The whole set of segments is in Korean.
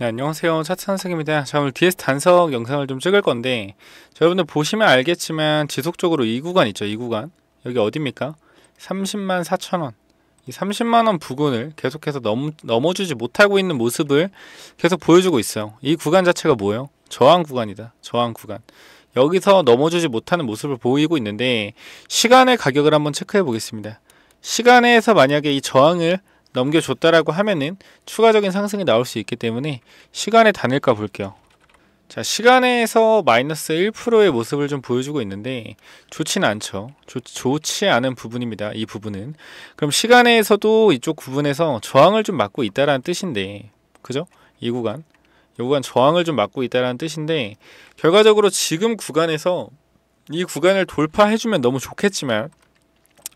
네, 안녕하세요. 차트 선생입니다. 자, 오늘 DS 단석 영상을 좀 찍을 건데, 자, 여러분들 보시면 알겠지만, 지속적으로 이 구간 있죠, 이 구간. 여기 어딥니까? 30만 4천원. 이 30만원 부근을 계속해서 넘, 넘어주지 못하고 있는 모습을 계속 보여주고 있어요. 이 구간 자체가 뭐예요? 저항 구간이다. 저항 구간. 여기서 넘어주지 못하는 모습을 보이고 있는데, 시간의 가격을 한번 체크해 보겠습니다. 시간에서 만약에 이 저항을 넘겨줬다라고 하면은 추가적인 상승이 나올 수 있기 때문에 시간에 단일가 볼게요. 자 시간에서 마이너스 1%의 모습을 좀 보여주고 있는데 좋진 않죠 좋, 좋지 않은 부분입니다 이 부분은 그럼 시간에서도 이쪽 구분에서 저항을 좀막고 있다라는 뜻인데 그죠 이 구간 이 구간 저항을 좀막고 있다라는 뜻인데 결과적으로 지금 구간에서 이 구간을 돌파해주면 너무 좋겠지만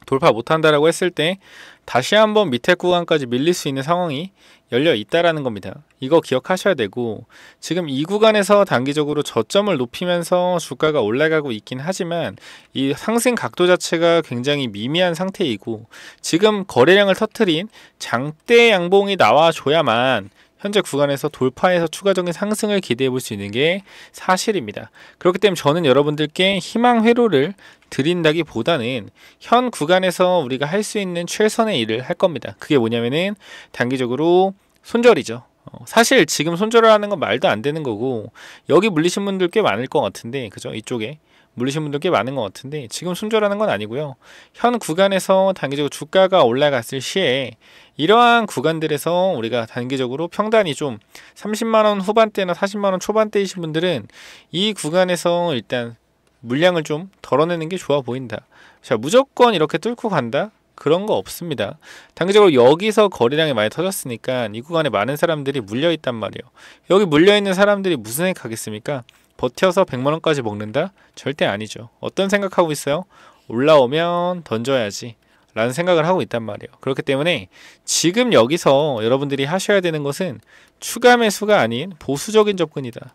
돌파 못한다라고 했을 때 다시 한번 밑에 구간까지 밀릴 수 있는 상황이 열려 있다라는 겁니다. 이거 기억하셔야 되고 지금 이 구간에서 단기적으로 저점을 높이면서 주가가 올라가고 있긴 하지만 이 상승 각도 자체가 굉장히 미미한 상태이고 지금 거래량을 터트린 장대 양봉이 나와줘야만 현재 구간에서 돌파해서 추가적인 상승을 기대해 볼 수 있는 게 사실입니다. 그렇기 때문에 저는 여러분들께 희망 회로를 드린다기보다는 현 구간에서 우리가 할 수 있는 최선의 일을 할 겁니다. 그게 뭐냐면은 단기적으로 손절이죠. 어, 사실 지금 손절을 하는 건 말도 안 되는 거고 여기 물리신 분들 꽤 많을 것 같은데 그죠 이쪽에 물리신 분들 꽤 많은 것 같은데 지금 순조라는 건 아니고요. 현 구간에서 단기적으로 주가가 올라갔을 시에 이러한 구간들에서 우리가 단기적으로 평단이 좀 30만 원 후반대나 40만 원 초반대이신 분들은 이 구간에서 일단 물량을 좀 덜어내는 게 좋아 보인다. 자, 무조건 이렇게 뚫고 간다. 그런 거 없습니다. 단기적으로 여기서 거래량이 많이 터졌으니까 이 구간에 많은 사람들이 물려 있단 말이에요. 여기 물려 있는 사람들이 무슨 생각하겠습니까? 버텨서 100만원까지 먹는다? 절대 아니죠. 어떤 생각하고 있어요? 올라오면 던져야지. 라는 생각을 하고 있단 말이에요. 그렇기 때문에 지금 여기서 여러분들이 하셔야 되는 것은 추가 매수가 아닌 보수적인 접근이다.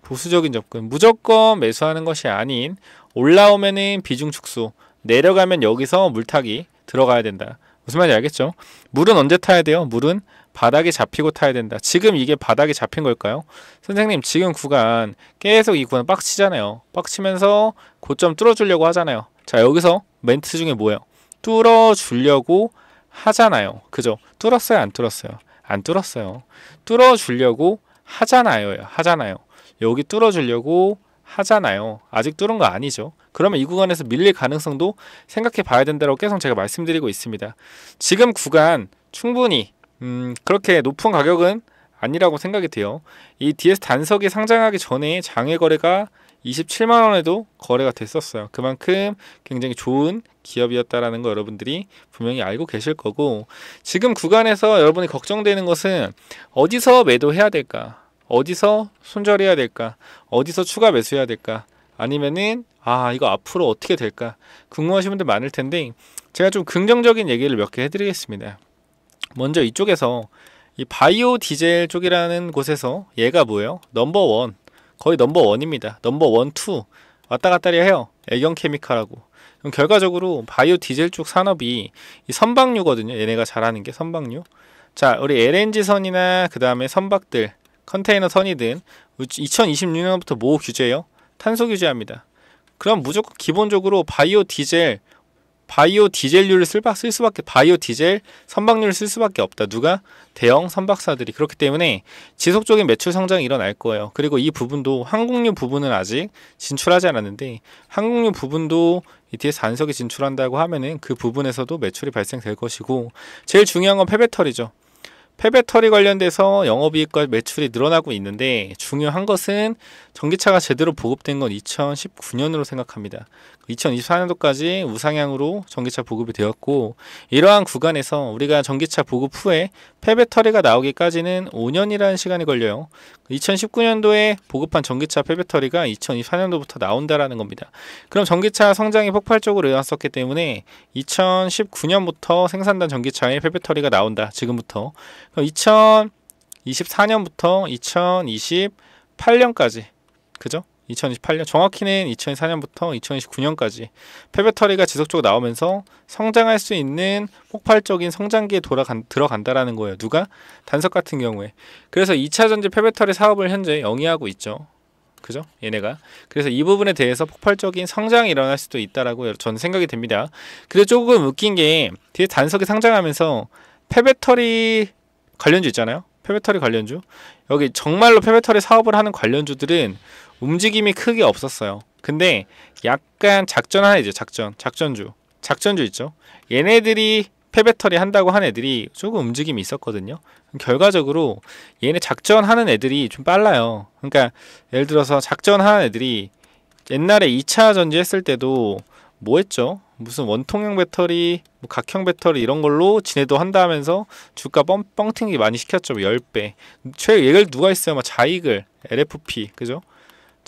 보수적인 접근. 무조건 매수하는 것이 아닌 올라오면은 비중 축소, 내려가면 여기서 물타기 들어가야 된다. 무슨 말인지 알겠죠? 물은 언제 타야 돼요? 물은 바닥에 잡히고 타야 된다. 지금 이게 바닥에 잡힌 걸까요? 선생님 지금 구간 계속 이 구간 빡치잖아요. 빡치면서 고점 뚫어주려고 하잖아요. 자 여기서 멘트 중에 뭐예요? 뚫어주려고 하잖아요. 그죠? 뚫었어요? 안 뚫었어요? 안 뚫었어요. 뚫어주려고 하잖아요. 하잖아요. 여기 뚫어주려고 하잖아요. 아직 뚫은 거 아니죠. 그러면 이 구간에서 밀릴 가능성도 생각해 봐야 된다고 계속 제가 말씀드리고 있습니다. 지금 구간 충분히 음, 그렇게 높은 가격은 아니라고 생각이 돼요. 이 DS 단석이 상장하기 전에 장외 거래가 27만 원에도 거래가 됐었어요. 그만큼 굉장히 좋은 기업이었다라는 거 여러분들이 분명히 알고 계실 거고 지금 구간에서 여러분이 걱정되는 것은 어디서 매도해야 될까? 어디서 손절해야 될까? 어디서 추가 매수해야 될까? 아니면은 아 이거 앞으로 어떻게 될까? 궁금하신 분들 많을 텐데 제가 좀 긍정적인 얘기를 몇 개 해드리겠습니다. 먼저 이쪽에서 이 바이오 디젤 쪽이라는 곳에서 얘가 뭐예요? 넘버원 거의 넘버원입니다. 넘버원 투 왔다 갔다 해요. 애경 케미칼하고 그럼 결과적으로 바이오 디젤 쪽 산업이 이 선박류거든요. 얘네가 잘하는 게 선박류. 자, 우리 LNG선이나 그 다음에 선박들, 컨테이너선이 든 2026년부터 모 규제예요. 탄소 규제합니다. 그럼 무조건 기본적으로 바이오 디젤 바이오 디젤유를 쓸 수밖에 바이오 디젤 선박유를 쓸 수밖에 없다. 누가 대형 선박사들이 그렇기 때문에 지속적인 매출 성장이 일어날 거예요. 그리고 이 부분도 항공유 부분은 아직 진출하지 않았는데 항공유 부분도 ETS 단석이 진출한다고 하면은 그 부분에서도 매출이 발생될 것이고 제일 중요한 건 폐배터리죠. 폐배터리 관련돼서 영업이익과 매출이 늘어나고 있는데 중요한 것은 전기차가 제대로 보급된 건 2019년으로 생각합니다. 2024년도까지 우상향으로 전기차 보급이 되었고 이러한 구간에서 우리가 전기차 보급 후에 폐배터리가 나오기까지는 5년이라는 시간이 걸려요. 2019년도에 보급한 전기차 폐배터리가 2024년도부터 나온다라는 겁니다. 그럼 전기차 성장이 폭발적으로 일어났었기 때문에 2019년부터 생산된 전기차에 폐배터리가 나온다. 지금부터. 그럼 2024년부터 2028년까지 그죠? 2028년 정확히는 2004년부터 2029년까지 폐배터리가 지속적으로 나오면서 성장할 수 있는 폭발적인 성장기에 돌아간, 들어간다라는 거예요. 누가? 단석 같은 경우에. 그래서 2차 전지 폐배터리 사업을 현재 영위하고 있죠. 그죠? 얘네가. 그래서 이 부분에 대해서 폭발적인 성장이 일어날 수도 있다라고 저는 생각이 됩니다. 그리고 조금 웃긴 게 뒤에 단석이 상장하면서 폐배터리 관련주 있잖아요. 폐배터리 관련주. 여기 정말로 폐배터리 사업을 하는 관련주들은 움직임이 크게 없었어요. 근데 약간 작전 하나 이제 작전, 작전주, 작전주 있죠. 얘네들이 패배터리 한다고 한 애들이 조금 움직임이 있었거든요. 결과적으로 얘네 작전하는 애들이 좀 빨라요. 그러니까 예를 들어서 작전하는 애들이 옛날에 2차 전지 했을 때도 뭐 했죠? 무슨 원통형 배터리, 뭐 각형 배터리 이런 걸로 진해도 한다 하면서 주가 뻥, 뻥튕기 많이 시켰죠. 10배. 뭐 최, 얘를 누가 했어요막자이글 뭐 LFP, 그죠?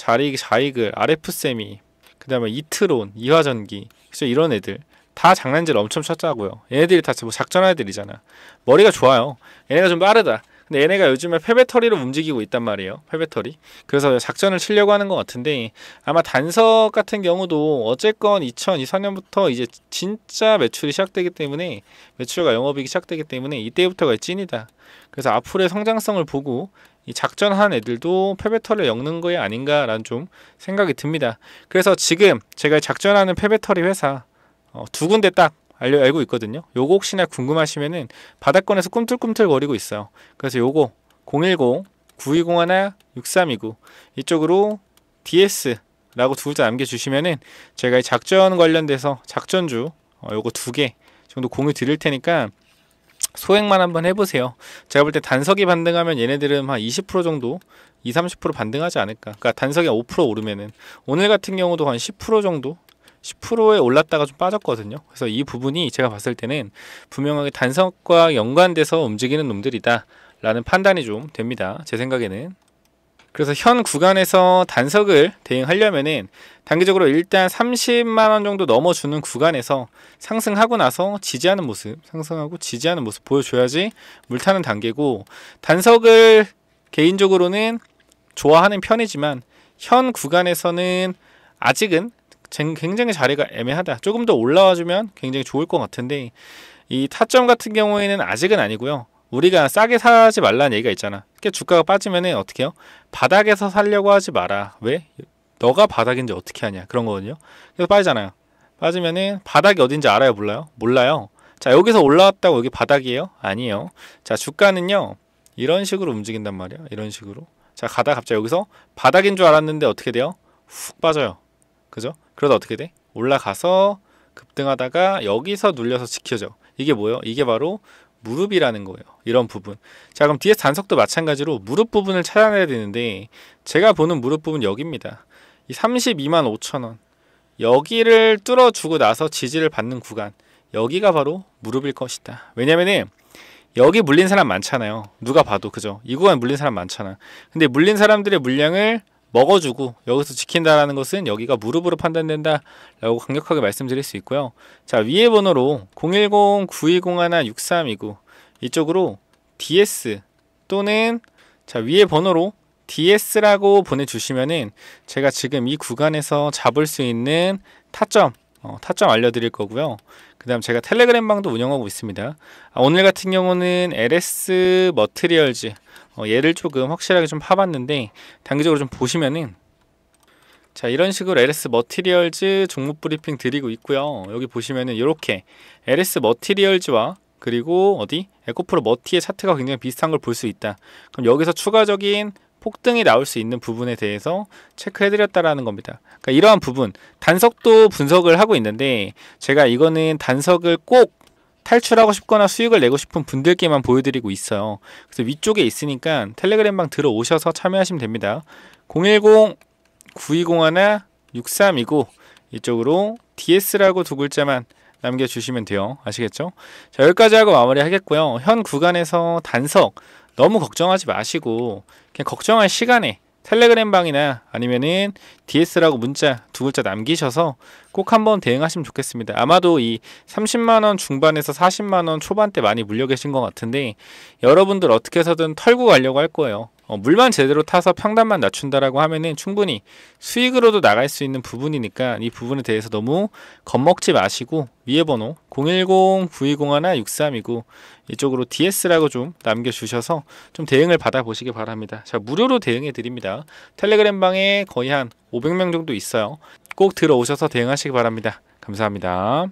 자릭, 자이글 아레프세미, 그 다음에 이트론, 이화전기, 그래서 이런 애들 다 장난질 엄청 쳤다고요. 얘네들이 다 뭐 작전 애들이잖아. 머리가 좋아요. 얘네가 좀 빠르다. 근데 얘네가 요즘에 패배터리로 움직이고 있단 말이에요. 패배터리. 그래서 작전을 치려고 하는 것 같은데 아마 단석 같은 경우도 어쨌건 2024년부터 이제 진짜 매출이 시작되기 때문에 매출과 영업이익이 시작되기 때문에 이때부터가 찐이다. 그래서 앞으로의 성장성을 보고 이 작전한 애들도 페배터리를 엮는 거에 아닌가라는 좀 생각이 듭니다. 그래서 지금 제가 작전하는 페배터리 회사 어, 두 군데 딱 알려 알고 있거든요. 요거 혹시나 궁금하시면은 바닥권에서 꿈틀꿈틀거리고 있어요. 그래서 요거 010 920 1 6329 이쪽으로 DS라고 두 글자 남겨주시면은 제가 작전 관련돼서 작전주 어, 요거 두 개 정도 공유 드릴 테니까 소액만 한번 해보세요. 제가 볼 때 단석이 반등하면 얘네들은 한 20% 정도 20, 30% 반등하지 않을까. 그러니까 단석이 5% 오르면은 오늘 같은 경우도 한 10% 정도 10%에 올랐다가 좀 빠졌거든요. 그래서 이 부분이 제가 봤을 때는 분명하게 단석과 연관돼서 움직이는 놈들이다. 라는 판단이 좀 됩니다. 제 생각에는. 그래서 현 구간에서 단석을 대응하려면은 단기적으로 일단 30만 원 정도 넘어주는 구간에서 상승하고 나서 지지하는 모습, 상승하고 지지하는 모습 보여줘야지 물타는 단계고 단석을 개인적으로는 좋아하는 편이지만 현 구간에서는 아직은 굉장히 자리가 애매하다. 조금 더 올라와주면 굉장히 좋을 것 같은데 이 타점 같은 경우에는 아직은 아니고요. 우리가 싸게 사지 말라는 얘기가 있잖아. 그 주가가 빠지면 어떻게 해요? 바닥에서 살려고 하지 마라. 왜? 너가 바닥인지 어떻게 하냐. 그런 거거든요. 그래서 빠지잖아요. 빠지면 바닥이 어딘지 알아요? 몰라요? 몰라요. 자, 여기서 올라왔다고 여기 바닥이에요? 아니에요. 자, 주가는요. 이런 식으로 움직인단 말이야. 이런 식으로. 자, 가다 갑자기 여기서 바닥인 줄 알았는데 어떻게 돼요? 훅 빠져요. 그죠? 그러다 어떻게 돼? 올라가서 급등하다가 여기서 눌려서 지켜져. 이게 뭐예요? 이게 바로 무릎이라는 거예요. 이런 부분. 자 그럼 뒤에 단석도 마찬가지로 무릎 부분을 찾아내야 되는데 제가 보는 무릎 부분 여기입니다. 이 32만 5천원 여기를 뚫어주고 나서 지지를 받는 구간 여기가 바로 무릎일 것이다. 왜냐면은 여기 물린 사람 많잖아요. 누가 봐도 그죠? 이 구간 물린 사람 많잖아. 근데 물린 사람들의 물량을 먹어주고 여기서 지킨다라는 것은 여기가 무릎으로 판단된다라고 강력하게 말씀드릴 수 있고요. 자 위에 번호로 0 1 0 9 2 0 1 6 3 2 9 이쪽으로 DS 또는 자 위에 번호로 DS라고 보내주시면은 제가 지금 이 구간에서 잡을 수 있는 타점 어, 타점 알려드릴 거고요. 그 다음 제가 텔레그램 방도 운영하고 있습니다. 아, 오늘 같은 경우는 LS 머트리얼즈 어, 얘를 조금 확실하게 좀 파봤는데 단기적으로 좀 보시면은 자 이런 식으로 LS 머티리얼즈 종목 브리핑 드리고 있고요. 여기 보시면은 이렇게 LS 머티리얼즈와 그리고 어디 에코프로 머티의 차트가 굉장히 비슷한 걸 볼 수 있다. 그럼 여기서 추가적인 폭등이 나올 수 있는 부분에 대해서 체크해드렸다라는 겁니다. 그러니까 이러한 부분 단석도 분석을 하고 있는데 제가 이거는 단석을 꼭 탈출하고 싶거나 수익을 내고 싶은 분들께만 보여드리고 있어요. 그래서 위쪽에 있으니까 텔레그램방 들어오셔서 참여하시면 됩니다. 010-920-6329 1 이쪽으로 DS라고 두 글자만 남겨주시면 돼요. 아시겠죠? 자, 여기까지 하고 마무리 하겠고요. 현 구간에서 단석 너무 걱정하지 마시고 그냥 걱정할 시간에 텔레그램 방이나 아니면은 DS라고 문자 두 글자 남기셔서 꼭 한번 대응하시면 좋겠습니다. 아마도 이 30만원 중반에서 40만원 초반대 많이 물려 계신 것 같은데 여러분들 어떻게 해서든 털고 가려고 할 거예요. 어, 물만 제대로 타서 평단만 낮춘다라고 하면은 충분히 수익으로도 나갈 수 있는 부분이니까 이 부분에 대해서 너무 겁먹지 마시고 위에 번호 010-920-1-6329 이쪽으로 DS라고 좀 남겨주셔서 좀 대응을 받아보시기 바랍니다. 자 무료로 대응해 드립니다. 텔레그램 방에 거의 한 500명 정도 있어요. 꼭 들어오셔서 대응하시기 바랍니다. 감사합니다.